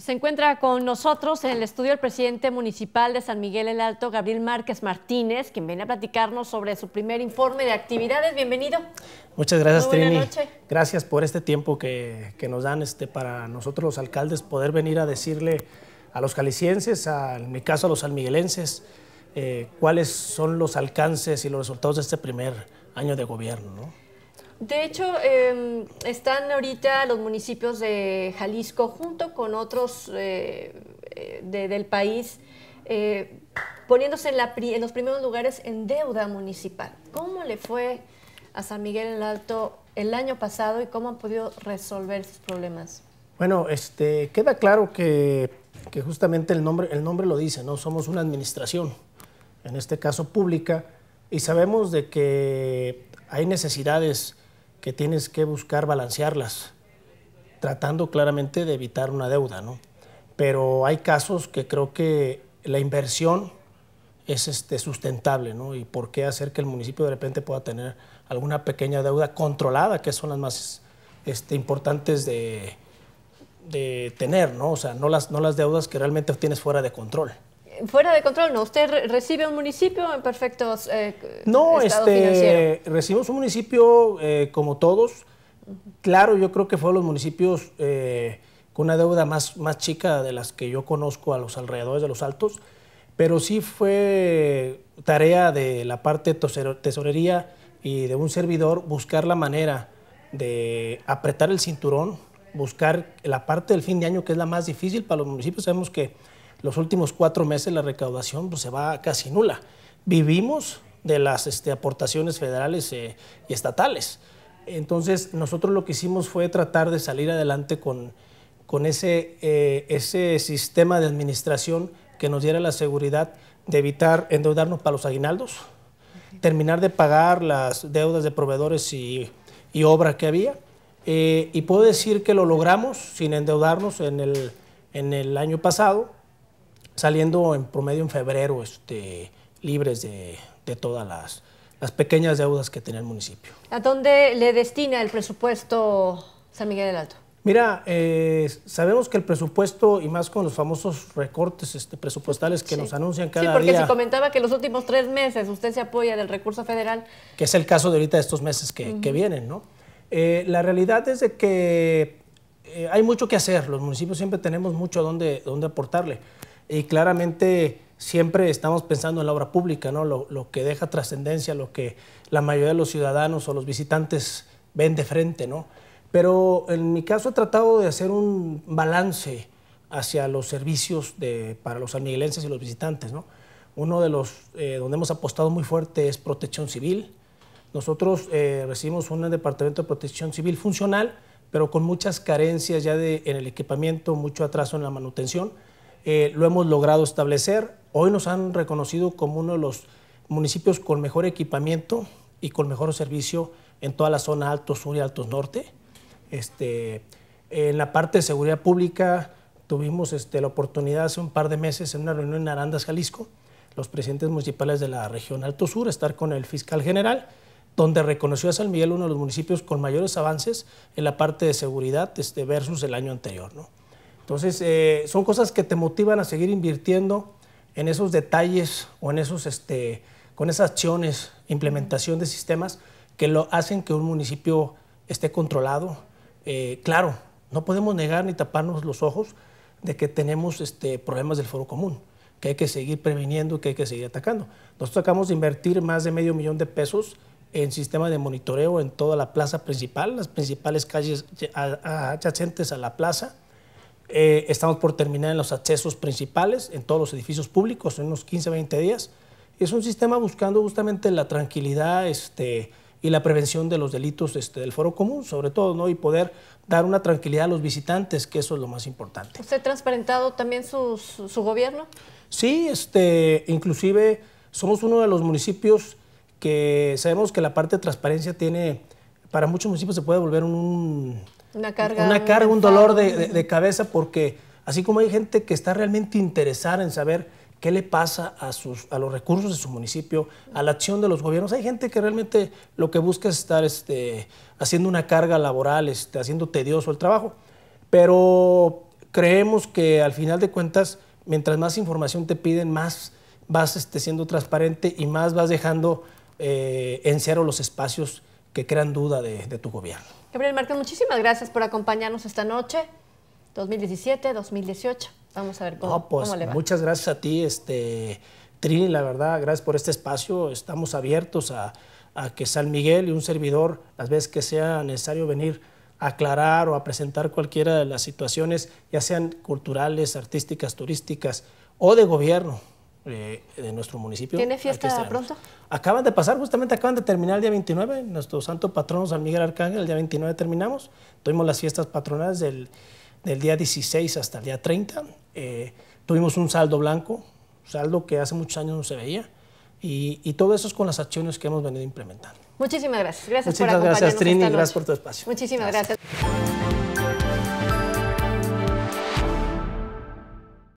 Se encuentra con nosotros en el estudio el presidente municipal de San Miguel el Alto, Gabriel Márquez Martínez, quien viene a platicarnos sobre su primer informe de actividades. Bienvenido. Muchas gracias, Muy Trini. Noche. Gracias por este tiempo que, nos dan este, para nosotros los alcaldes poder venir a decirle a los calicienses, en mi caso a los sanmiguelenses, eh, cuáles son los alcances y los resultados de este primer año de gobierno. De hecho, em, están ahorita los municipios de Jalisco junto con otros eh, eh, del país eh, poniéndose en, la en, los primeros lugares en deuda municipal. ¿Cómo le fue a San Miguel el Alto el año pasado y cómo han podido resolver sus problemas? Bueno, este, queda claro que, justamente el nombre, el nombre lo dice, ¿no? Somos una administración, en este caso pública, y sabemos de que hay necesidades que tienes que buscar balancearlas, tratando claramente de evitar una deuda, ¿no? Pero hay casos que creo que la inversión es este, sustentable, ¿no? Y por qué hacer que el municipio de repente pueda tener alguna pequeña deuda controlada, que son las más este, importantes de, tener, ¿no? O sea, no las, no las deudas que realmente tienes fuera de control fuera de control, ¿no? ¿Usted recibe un municipio en perfectos eh, No, este, recibimos un municipio eh, como todos. Claro, yo creo que fue los municipios eh, con una deuda más, más chica de las que yo conozco a los alrededores de los altos, pero sí fue tarea de la parte tesorería y de un servidor buscar la manera de apretar el cinturón, buscar la parte del fin de año que es la más difícil para los municipios. Sabemos que los últimos cuatro meses la recaudación pues, se va casi nula. Vivimos de las este, aportaciones federales eh, y estatales. Entonces, nosotros lo que hicimos fue tratar de salir adelante con, con ese, eh, ese sistema de administración que nos diera la seguridad de evitar endeudarnos para los aguinaldos, terminar de pagar las deudas de proveedores y, y obra que había. Eh, y puedo decir que lo logramos sin endeudarnos en el, en el año pasado saliendo en promedio en febrero este, libres de, todas las, pequeñas deudas que tenía el municipio. ¿A dónde le destina el presupuesto San Miguel del Alto? Mira, eh, sabemos que el presupuesto, y más con los famosos recortes este, presupuestales que nos anuncian cada día. Sí, porque se comentaba que los últimos tres meses usted se apoya del recurso federal. Que es el caso de ahorita de estos meses que, vienen, ¿no? Eh, la realidad es de que eh, hay mucho que hacer. Los municipios siempre tenemos mucho donde, donde aportarle. Y claramente siempre estamos pensando en la obra pública, ¿no? lo, que deja trascendencia, lo que la mayoría de los ciudadanos o los visitantes ven de frente. ¿no? Pero en mi caso he tratado de hacer un balance hacia los servicios de, para los sanmiguelenses y los visitantes. ¿no? Uno de los eh, donde hemos apostado muy fuerte es protección civil. Nosotros eh, recibimos un departamento de protección civil funcional, pero con muchas carencias ya de, en el equipamiento, mucho atraso en la manutención. Eh, lo hemos logrado establecer. Hoy nos han reconocido como uno de los municipios con mejor equipamiento y con mejor servicio en toda la zona Alto Sur y Alto Norte. Este, en la parte de seguridad pública tuvimos este, la oportunidad hace un par de meses en una reunión en Arandas, Jalisco, los presidentes municipales de la región Alto Sur, estar con el fiscal general, donde reconoció a San Miguel uno de los municipios con mayores avances en la parte de seguridad este, versus el año anterior. ¿no? Entonces, eh, son cosas que te motivan a seguir invirtiendo en esos detalles o en esos, este, con esas acciones, implementación de sistemas que lo hacen que un municipio esté controlado. Eh, claro, no podemos negar ni taparnos los ojos de que tenemos este, problemas del foro común, que hay que seguir previniendo, que hay que seguir atacando. Nosotros acabamos de invertir más de medio millón de pesos en sistema de monitoreo en toda la plaza principal, las principales calles adyacentes a la plaza. Eh, estamos por terminar en los accesos principales, en todos los edificios públicos, en unos 15, 20 días. Es un sistema buscando justamente la tranquilidad este, y la prevención de los delitos este, del foro común, sobre todo, ¿no? y poder dar una tranquilidad a los visitantes, que eso es lo más importante. ¿Usted ha transparentado también su, gobierno? Sí, este, inclusive somos uno de los municipios que sabemos que la parte de transparencia tiene, para muchos municipios se puede volver un una carga. Una carga, un dolor de, cabeza, porque así como hay gente que está realmente interesada en saber qué le pasa a, sus, a los recursos de su municipio, a la acción de los gobiernos, hay gente que realmente lo que busca es estar este, haciendo una carga laboral, este, haciendo tedioso el trabajo. Pero creemos que al final de cuentas, mientras más información te piden, más vas este, siendo transparente y más vas dejando eh, en cero los espacios que crean duda de, tu gobierno. Gabriel Márquez, muchísimas gracias por acompañarnos esta noche, 2017, 2018. Vamos a ver pues, cómo, le va. Muchas gracias a ti, este, Trini, la verdad, gracias por este espacio. Estamos abiertos a, a que San Miguel y un servidor, las veces que sea necesario venir, a aclarar o a presentar cualquiera de las situaciones, ya sean culturales, artísticas, turísticas o de gobierno. Eh, de nuestro municipio. ¿Tiene fiesta pronto? Acaban de pasar, justamente acaban de terminar el día 29, nuestro santo patrono San Miguel Arcángel, el día 29 terminamos, tuvimos las fiestas patronales del, día 16 hasta el día 30, eh, tuvimos un saldo blanco, saldo que hace muchos años no se veía, y, todo eso es con las acciones que hemos venido implementando. Muchísimas gracias. Gracias por acompañarnos gracias, Trini. Gracias por tu espacio. Muchísimas gracias.